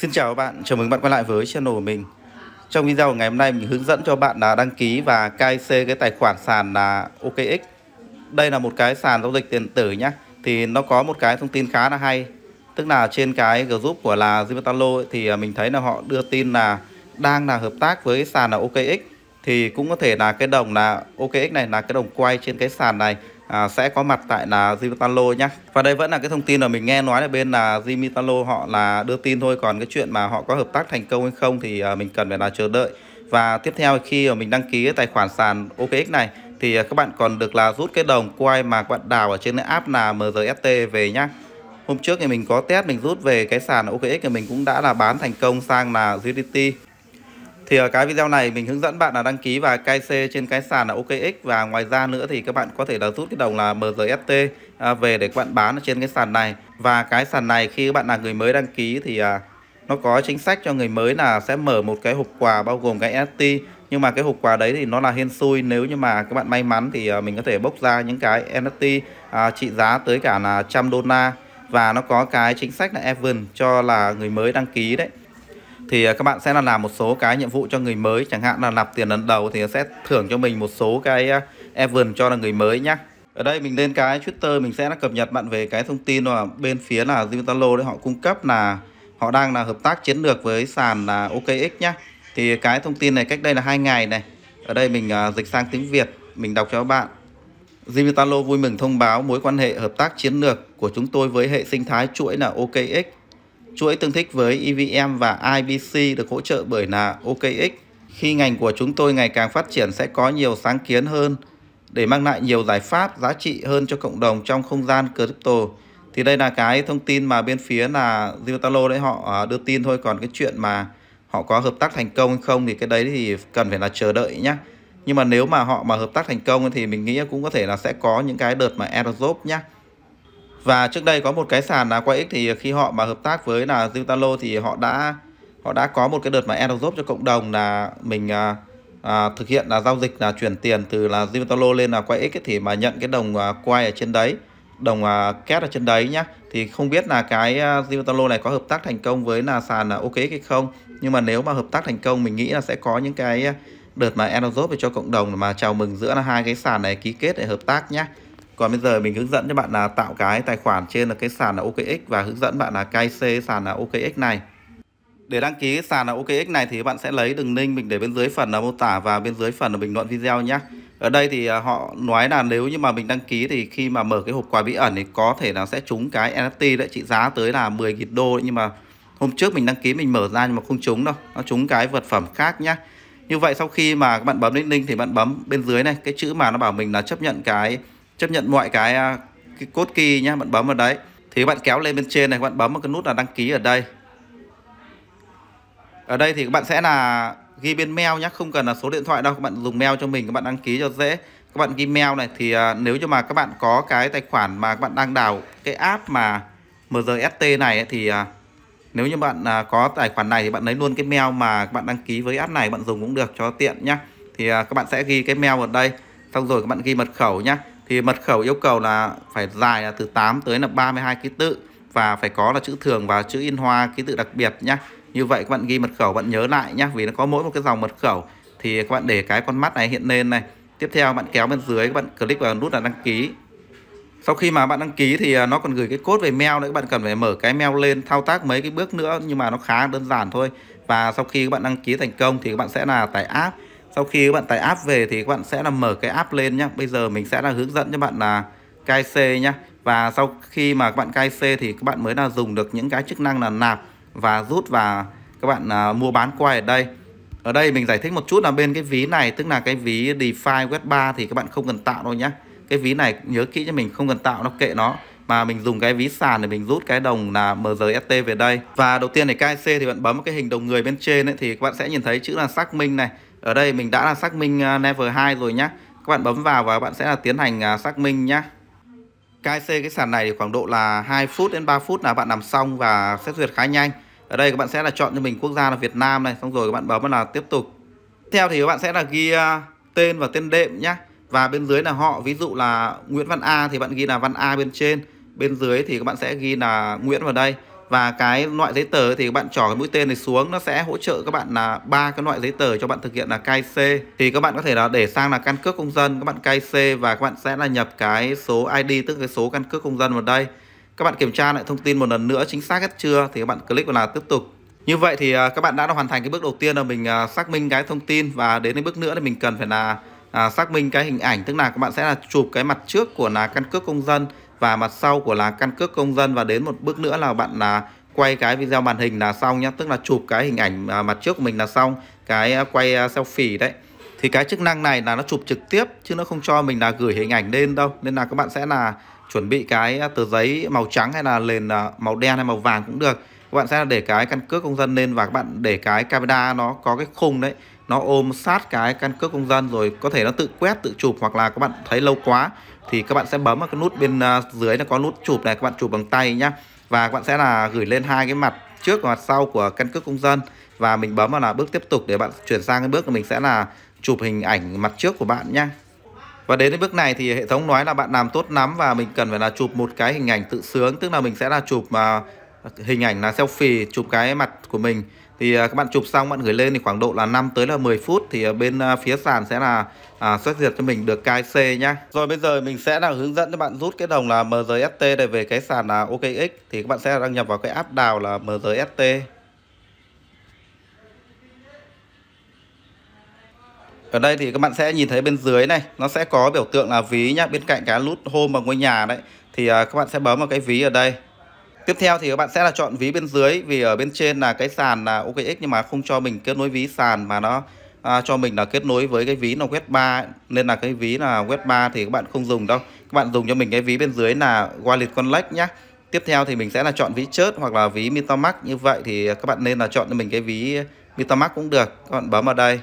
Xin chào các bạn, chào mừng bạn quay lại với channel của mình Trong video của ngày hôm nay mình hướng dẫn cho bạn là đăng ký và KYC cái tài khoản sàn là OKX Đây là một cái sàn giao dịch tiền tử nhé Thì nó có một cái thông tin khá là hay Tức là trên cái group của là Zipatalo thì à, mình thấy là họ đưa tin là đang là hợp tác với cái sàn là OKX Thì cũng có thể là cái đồng là OKX này là cái đồng quay trên cái sàn này à, sẽ có mặt tại là Zimitalo nhé và đây vẫn là cái thông tin mà mình nghe nói là bên là Zimitalo họ là đưa tin thôi còn cái chuyện mà họ có hợp tác thành công hay không thì à, mình cần phải là chờ đợi và tiếp theo khi mà mình đăng ký cái tài khoản sàn OKX này thì à, các bạn còn được là rút cái đồng quay mà các bạn đào ở trên cái app là MRST về nhá. Hôm trước thì mình có test mình rút về cái sàn OKX thì mình cũng đã là bán thành công sang là GDT thì ở ờ, cái video này mình hướng dẫn bạn là đăng ký và KC trên cái sàn là OKX và ngoài ra nữa thì các bạn có thể là rút cái đồng là MGST à, về để các bạn bán ở trên cái sàn này. Và cái sàn này khi các bạn là người mới đăng ký thì à, nó có chính sách cho người mới là sẽ mở một cái hộp quà bao gồm cái ST nhưng mà cái hộp quà đấy thì nó là hên xui nếu như mà các bạn may mắn thì ờ, mình có thể bốc ra những cái NFT à, trị giá tới cả là trăm đô la và nó có cái chính sách là event cho là người mới đăng ký đấy thì à, các bạn sẽ là làm một số cái nhiệm vụ cho người mới chẳng hạn là nạp tiền lần đầu thì sẽ thưởng cho mình một số cái à, event cho là người mới nhá ở đây mình lên cái Twitter mình sẽ là cập nhật bạn về cái thông tin là bên phía là zimitalo đấy họ cung cấp là họ đang là hợp tác chiến lược với sàn là OKX nhá thì cái thông tin này cách đây là hai ngày này ở đây mình à, dịch sang tiếng Việt mình đọc cho các bạn zimitalo vui mừng thông báo mối quan hệ hợp tác chiến lược của chúng tôi với hệ sinh thái chuỗi là OKX Chuỗi tương thích với EVM và IBC được hỗ trợ bởi là OKX. Khi ngành của chúng tôi ngày càng phát triển sẽ có nhiều sáng kiến hơn để mang lại nhiều giải pháp giá trị hơn cho cộng đồng trong không gian crypto. Thì đây là cái thông tin mà bên phía là Zotalo đấy họ à, đưa tin thôi. Còn cái chuyện mà họ có hợp tác thành công hay không thì cái đấy thì cần phải là chờ đợi nhé. Nhưng mà nếu mà họ mà hợp tác thành công thì mình nghĩ cũng có thể là sẽ có những cái đợt mà airdrop nhé và trước đây có một cái sàn là Quay X thì khi họ mà hợp tác với là Zutalo thì họ đã họ đã có một cái đợt mà airdrop cho cộng đồng là mình à, à, thực hiện là giao dịch là chuyển tiền từ là Zutalo lên là Quay X thì mà nhận cái đồng à, quay ở trên đấy đồng à, két ở trên đấy nhá thì không biết là cái Zutalo à, này có hợp tác thành công với là sàn là OK hay không nhưng mà nếu mà hợp tác thành công mình nghĩ là sẽ có những cái à, đợt mà airdrop để cho cộng đồng mà chào mừng giữa là hai cái sàn này ký kết để hợp tác nhé còn bây giờ mình hướng dẫn cho bạn là tạo cái tài khoản trên là cái sàn là OKX và hướng dẫn bạn là KC sàn là OKX này để đăng ký sàn là OKX này thì bạn sẽ lấy đường link mình để bên dưới phần là mô tả và bên dưới phần là bình luận video nhé. Ở đây thì à, họ nói là nếu như mà mình đăng ký thì khi mà mở cái hộp quà bí ẩn thì có thể là sẽ trúng cái NFT đấy trị giá tới là 10.000 đô đấy. nhưng mà hôm trước mình đăng ký mình mở ra nhưng mà không trúng đâu, nó trúng cái vật phẩm khác nhá. Như vậy sau khi mà các bạn bấm đến link thì bạn bấm bên dưới này cái chữ mà nó bảo mình là chấp nhận cái chấp nhận mọi cái à, cái cốt kỳ nhá bạn bấm vào đấy thì bạn kéo lên bên trên này các bạn bấm vào cái nút là đăng ký ở đây ở đây thì các bạn sẽ là ghi bên mail nhé không cần là số điện thoại đâu các bạn dùng mail cho mình các bạn đăng ký cho dễ các bạn ghi mail này thì à, nếu như mà các bạn có cái tài khoản mà các bạn đang đào cái app mà MGST này ấy, thì à, nếu như bạn có tài khoản này thì bạn lấy luôn cái mail mà các bạn đăng ký với app này bạn dùng cũng được cho tiện nhá thì các bạn sẽ ghi cái mail ở đây xong rồi các bạn ghi mật khẩu nhá thì mật khẩu yêu cầu là phải dài là từ 8 tới là 32 ký tự và phải có là chữ thường và chữ in hoa ký tự đặc biệt nhá như vậy các bạn ghi mật khẩu bạn nhớ lại nhá vì nó có mỗi một cái dòng mật khẩu thì các bạn để cái con mắt này hiện lên này tiếp theo bạn kéo bên dưới các bạn click vào nút là đăng ký sau khi mà bạn đăng ký thì à, nó còn gửi cái code về mail nữa các bạn cần phải mở cái mail lên thao tác mấy cái bước nữa nhưng mà nó khá đơn giản thôi và sau khi các bạn đăng ký thành công thì các bạn sẽ là tải app sau khi các bạn tải app về thì các bạn sẽ là mở cái app lên nhé bây giờ mình sẽ là hướng dẫn cho bạn là cai c nhé và sau khi mà các bạn cai c thì các bạn mới là dùng được những cái chức năng là nạp và rút và các bạn à, mua bán qua ở đây ở đây mình giải thích một chút là bên cái ví này tức là cái ví DeFi Web 3 thì các bạn không cần tạo đâu nhé cái ví này nhớ kỹ cho mình không cần tạo nó kệ nó mà mình dùng cái ví sàn để mình rút cái đồng là MRST về đây và đầu tiên để KC thì bạn bấm cái hình đồng người bên trên ấy, thì các bạn sẽ nhìn thấy chữ là xác minh này ở đây mình đã là xác minh à, level 2 rồi nhá các bạn bấm vào và các bạn sẽ là tiến hành à, xác minh nhá KC cái sàn này thì khoảng độ là 2 phút đến 3 phút là bạn làm xong và xét duyệt khá nhanh ở đây các bạn sẽ là chọn cho mình quốc gia là Việt Nam này xong rồi các bạn bấm là tiếp tục Tiếp theo thì các bạn sẽ là ghi à, tên và tên đệm nhá và bên dưới là họ ví dụ là Nguyễn Văn A thì bạn ghi là Văn A bên trên bên dưới thì các bạn sẽ ghi là Nguyễn vào đây và cái loại giấy tờ thì các bạn trỏ cái mũi tên này xuống nó sẽ hỗ trợ các bạn là ba cái loại giấy tờ cho bạn thực hiện là KC thì các bạn có thể là để sang là căn cước công dân các bạn KC và các bạn sẽ là nhập cái số ID tức cái số căn cước công dân vào đây các bạn kiểm tra lại thông tin một lần nữa chính xác hết chưa thì các bạn click vào là tiếp tục như vậy thì à, các bạn đã hoàn thành cái bước đầu tiên là mình à, xác minh cái thông tin và đến cái bước nữa thì mình cần phải là à, xác minh cái hình ảnh tức là các bạn sẽ là chụp cái mặt trước của là căn cước công dân và mặt sau của là căn cước công dân và đến một bước nữa là bạn là quay cái video màn hình là xong nhé tức là chụp cái hình ảnh à, mặt trước của mình là xong cái à, quay à, selfie đấy thì cái chức năng này là nó chụp trực tiếp chứ nó không cho mình là gửi hình ảnh lên đâu nên là các bạn sẽ là chuẩn bị cái tờ giấy màu trắng hay là nền màu đen hay màu vàng cũng được các bạn sẽ để cái căn cước công dân lên và các bạn để cái camera nó có cái khung đấy nó ôm sát cái căn cước công dân rồi có thể nó tự quét tự chụp hoặc là các bạn thấy lâu quá thì các bạn sẽ bấm vào cái nút bên à, dưới nó có nút chụp này các bạn chụp bằng tay nhá và các bạn sẽ là gửi lên hai cái mặt trước và mặt sau của căn cước công dân và mình bấm vào là bước tiếp tục để bạn chuyển sang cái bước mình sẽ là chụp hình ảnh mặt trước của bạn nhá và đến cái bước này thì hệ thống nói là bạn làm tốt lắm và mình cần phải là chụp một cái hình ảnh tự sướng tức là mình sẽ là chụp mà hình ảnh là selfie chụp cái mặt của mình thì à, các bạn chụp xong bạn gửi lên thì khoảng độ là 5 tới là 10 phút thì à, bên à, phía sàn sẽ là à, xuất duyệt cho mình được KC nhá. Rồi bây giờ mình sẽ là hướng dẫn cho bạn rút cái đồng là MGST để về cái sàn là OKX thì các bạn sẽ đăng nhập vào cái app đào là MGST. Ở đây thì các bạn sẽ nhìn thấy bên dưới này Nó sẽ có biểu tượng là ví nhá Bên cạnh cái nút home và ngôi nhà đấy Thì các bạn sẽ bấm vào cái ví ở đây Tiếp theo thì các bạn sẽ là chọn ví bên dưới vì ở bên trên là cái sàn là OKX nhưng mà không cho mình kết nối ví sàn mà nó à, cho mình là kết nối với cái ví là web 3 nên là cái ví là web 3 thì các bạn không dùng đâu. Các bạn dùng cho mình cái ví bên dưới là Wallet Connect nhé. Tiếp theo thì mình sẽ là chọn ví chớt hoặc là ví MetaMask như vậy thì các bạn nên là chọn cho mình cái ví MetaMask cũng được. Các bạn bấm vào đây.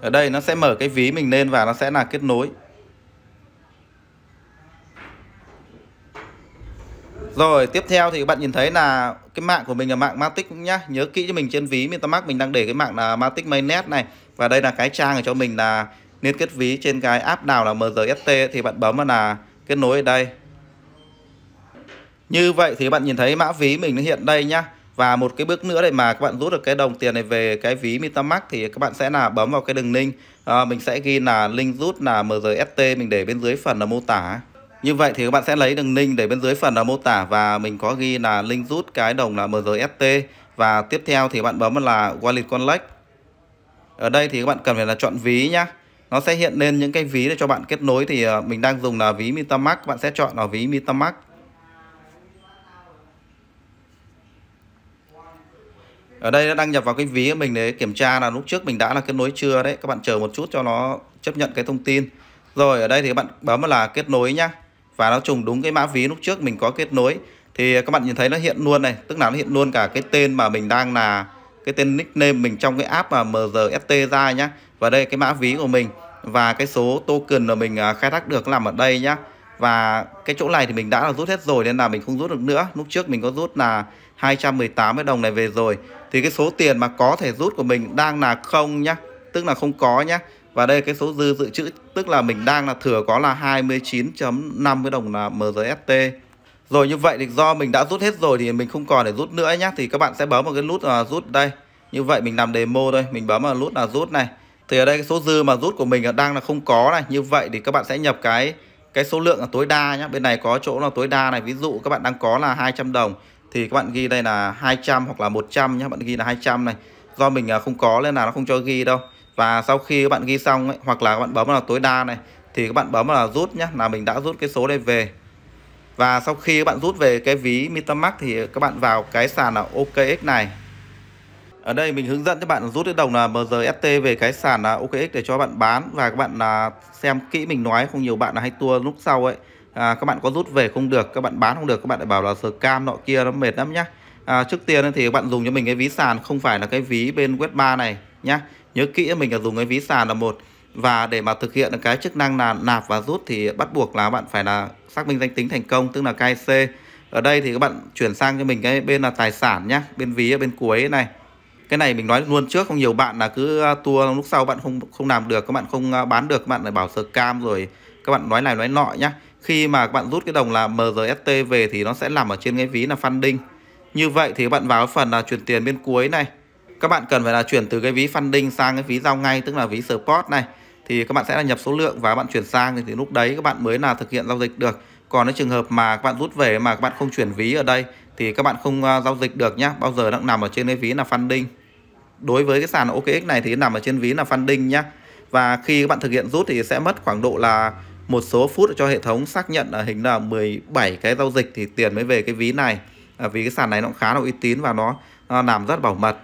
Ở đây nó sẽ mở cái ví mình lên và nó sẽ là kết nối. Rồi tiếp theo thì các bạn nhìn thấy là cái mạng của mình là mạng Matic nhá Nhớ kỹ cho mình trên ví MetaMask mình đang để cái mạng là Matic Mainnet này Và đây là cái trang cho mình là liên kết ví trên cái app nào là MGST Thì bạn bấm là kết nối ở đây Như vậy thì bạn nhìn thấy mã ví mình nó hiện đây nhá Và một cái bước nữa để mà các bạn rút được cái đồng tiền này về cái ví MetaMask Thì các bạn sẽ là bấm vào cái đường link à, Mình sẽ ghi là link rút là MGST mình để bên dưới phần là mô tả như vậy thì các bạn sẽ lấy đường link để bên dưới phần mô tả và mình có ghi là link rút cái đồng là MRST và tiếp theo thì bạn bấm là Wallet Connect. Ở đây thì các bạn cần phải là chọn ví nhá. Nó sẽ hiện lên những cái ví để cho bạn kết nối thì ờ, mình đang dùng là ví MetaMask, bạn sẽ chọn là ví MetaMask. Ở đây đã đăng nhập vào cái ví của mình để kiểm tra là lúc trước mình đã là kết nối chưa đấy. Các bạn chờ một chút cho nó chấp nhận cái thông tin. Rồi ở đây thì các bạn bấm là kết nối nhá và nó trùng đúng cái mã ví lúc trước mình có kết nối thì các bạn nhìn thấy nó hiện luôn này tức là nó hiện luôn cả cái tên mà mình đang là cái tên nickname mình trong cái app mà MRFT ra nhá và đây cái mã ví của mình và cái số token mà mình à, khai thác được làm ở đây nhá và cái chỗ này thì mình đã là rút hết rồi nên là mình không rút được nữa lúc trước mình có rút là 218 cái đồng này về rồi thì cái số tiền mà có thể rút của mình đang là không nhá tức là không có nhá và đây cái số dư dự trữ tức là mình đang là thừa có là 29.5 cái đồng là MGST. Rồi như vậy thì do mình đã rút hết rồi thì mình không còn để rút nữa nhá thì các bạn sẽ bấm vào cái nút là rút đây. Như vậy mình làm demo thôi mình bấm vào nút là rút này. Thì ở đây cái số dư mà rút của mình đang là không có này. Như vậy thì các bạn sẽ nhập cái cái số lượng là tối đa nhé bên này có chỗ là tối đa này ví dụ các bạn đang có là 200 đồng thì các bạn ghi đây là 200 hoặc là 100 nhá bạn ghi là 200 này do mình à, không có nên là nó không cho ghi đâu và sau khi các bạn ghi xong ấy, hoặc là các bạn bấm vào tối đa này thì các bạn bấm vào rút nhé là mình đã rút cái số đây về và sau khi các bạn rút về cái ví MetaMask thì các bạn vào cái sàn là OKX này ở đây mình hướng dẫn cho bạn rút cái đồng là MGST về cái sàn là OKX để cho bạn bán và các bạn là xem kỹ mình nói không nhiều bạn là hay tua lúc sau ấy à, các bạn có rút về không được các bạn bán không được các bạn lại bảo là scam nọ kia nó mệt lắm nhá à, trước tiên thì các bạn dùng cho mình cái ví sàn không phải là cái ví bên web 3 này nhá nhớ kỹ mình là dùng cái ví sàn là một và để mà thực hiện cái chức năng là nạp và rút thì bắt buộc là bạn phải là xác minh danh tính thành công tức là KIC ở đây thì các bạn chuyển sang cho mình cái bên là tài sản nhá bên ví ở bên cuối này cái này mình nói luôn trước không nhiều bạn là cứ à, tua lúc sau bạn không không làm được các bạn không à, bán được các bạn lại bảo sờ cam rồi các bạn nói này nói nọ nhá khi mà các bạn rút cái đồng là MRST về thì nó sẽ nằm ở trên cái ví là funding như vậy thì các bạn vào phần là chuyển tiền bên cuối này các bạn cần phải là chuyển từ cái ví funding sang cái ví giao ngay tức là ví support này thì các bạn sẽ là nhập số lượng và các bạn chuyển sang thì, lúc đấy các bạn mới là thực hiện giao dịch được còn cái trường hợp mà các bạn rút về mà các bạn không chuyển ví ở đây thì các bạn không à, giao dịch được nhá bao giờ đang nằm ở trên cái ví là funding đối với cái sàn OKX này thì nằm ở trên ví là funding nhá và khi các bạn thực hiện rút thì sẽ mất khoảng độ là một số phút cho hệ thống xác nhận là hình là 17 cái giao dịch thì tiền mới về cái ví này vì cái sàn này nó cũng khá là uy tín và nó làm rất bảo mật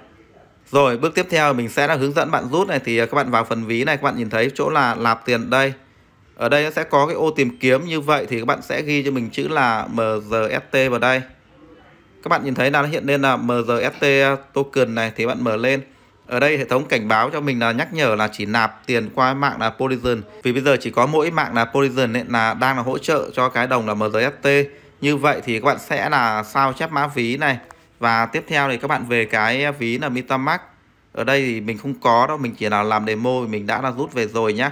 rồi bước tiếp theo mình sẽ là hướng dẫn bạn rút này thì à, các bạn vào phần ví này các bạn nhìn thấy chỗ là nạp tiền đây. Ở đây nó sẽ có cái ô tìm kiếm như vậy thì các bạn sẽ ghi cho mình chữ là MRST vào đây. Các bạn nhìn thấy là nó hiện lên là MRST à, token này thì bạn mở lên. Ở đây hệ thống cảnh báo cho mình là nhắc nhở là chỉ nạp tiền qua mạng là Polygon Vì bây giờ chỉ có mỗi mạng là Polygon là đang là hỗ trợ cho cái đồng là MRST Như vậy thì các bạn sẽ là sao chép mã ví này và tiếp theo thì các bạn về cái ví là MetaMask ở đây thì mình không có đâu mình chỉ là làm demo mình đã là rút về rồi nhá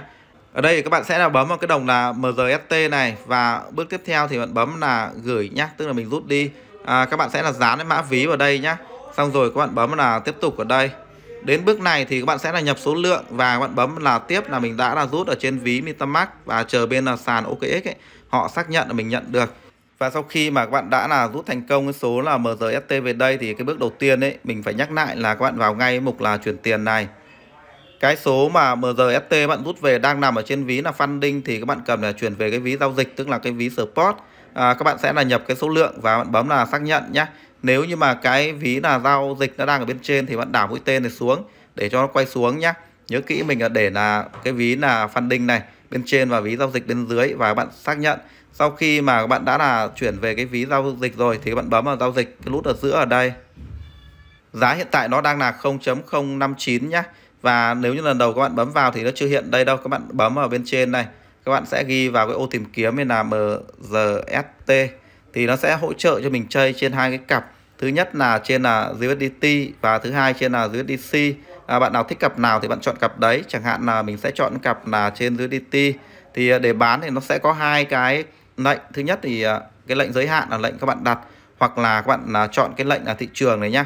ở đây thì các bạn sẽ là bấm vào cái đồng là MRST này và bước tiếp theo thì bạn bấm là gửi nhá tức là mình rút đi à, các bạn sẽ là dán cái mã ví vào đây nhá xong rồi các bạn bấm là tiếp tục ở đây đến bước này thì các bạn sẽ là nhập số lượng và các bạn bấm là tiếp là mình đã là rút ở trên ví MetaMask và chờ bên là sàn OKX ấy, họ xác nhận là mình nhận được và sau khi mà các bạn đã là rút thành công cái số là MRST về đây thì cái bước đầu tiên ấy mình phải nhắc lại là các bạn vào ngay mục là chuyển tiền này. Cái số mà MRST bạn rút về đang nằm ở trên ví là funding thì các bạn cần là chuyển về cái ví giao dịch tức là cái ví support. À, các bạn sẽ là nhập cái số lượng và bạn bấm là xác nhận nhé. Nếu như mà cái ví là giao dịch nó đang ở bên trên thì bạn đảo mũi tên này xuống để cho nó quay xuống nhé. Nhớ kỹ mình là để là cái ví là funding này bên trên và ví giao dịch bên dưới và bạn xác nhận sau khi mà các bạn đã là chuyển về cái ví giao dịch rồi thì các bạn bấm vào giao dịch cái nút ở giữa ở đây giá hiện tại nó đang là 0.059 nhá và nếu như lần đầu các bạn bấm vào thì nó chưa hiện đây đâu các bạn bấm vào bên trên này các bạn sẽ ghi vào cái ô tìm kiếm hay là MZST thì nó sẽ hỗ trợ cho mình chơi trên hai cái cặp thứ nhất là trên là USDT và thứ hai trên là USDC à, bạn nào thích cặp nào thì bạn chọn cặp đấy chẳng hạn là mình sẽ chọn cặp là trên USDT thì à, để bán thì nó sẽ có hai cái lệnh thứ nhất thì à, cái lệnh giới hạn là lệnh các bạn đặt hoặc là các bạn là chọn cái lệnh là thị trường này nhá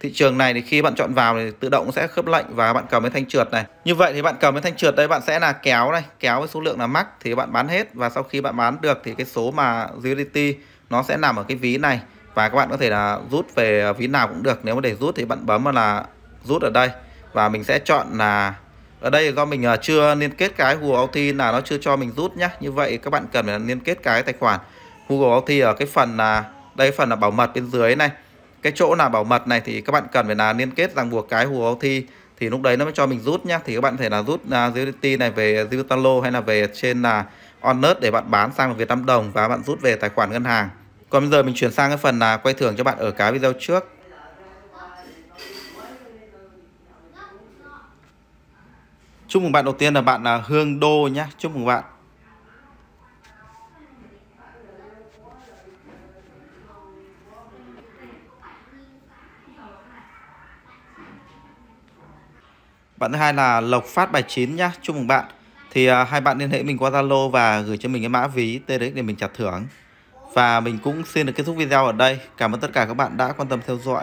thị trường này thì khi bạn chọn vào thì tự động sẽ khớp lệnh và bạn cầm cái thanh trượt này như vậy thì bạn cầm cái thanh trượt đây bạn sẽ là kéo này kéo với số lượng là mắc thì bạn bán hết và sau khi bạn bán được thì cái số mà utility nó sẽ nằm ở cái ví này và các bạn có thể là rút về ví nào cũng được nếu mà để rút thì bạn bấm là rút ở đây và mình sẽ chọn là ở đây do mình à, chưa liên kết cái Google Auth là nó chưa cho mình rút nhá như vậy các bạn cần phải liên kết cái tài khoản Google Auth ở cái phần là đây phần là bảo mật bên dưới này cái chỗ là bảo mật này thì các bạn cần phải là liên kết ràng buộc cái Google Auth thì lúc đấy nó mới cho mình rút nhá thì các bạn thể là rút uh, à, USDT này về Zalo hay là về trên là Onlet để bạn bán sang Việt Nam đồng và bạn rút về tài khoản ngân hàng còn bây giờ mình chuyển sang cái phần là quay thưởng cho bạn ở cái video trước Chúc mừng bạn đầu tiên là bạn là Hương Đô nhé. Chúc mừng bạn. Bạn thứ hai là Lộc Phát Bài 9 nhé. Chúc mừng bạn. Thì à, hai bạn liên hệ mình qua Zalo và gửi cho mình cái mã ví TRX để mình chặt thưởng. Và mình cũng xin được kết thúc video ở đây. Cảm ơn tất cả các bạn đã quan tâm theo dõi.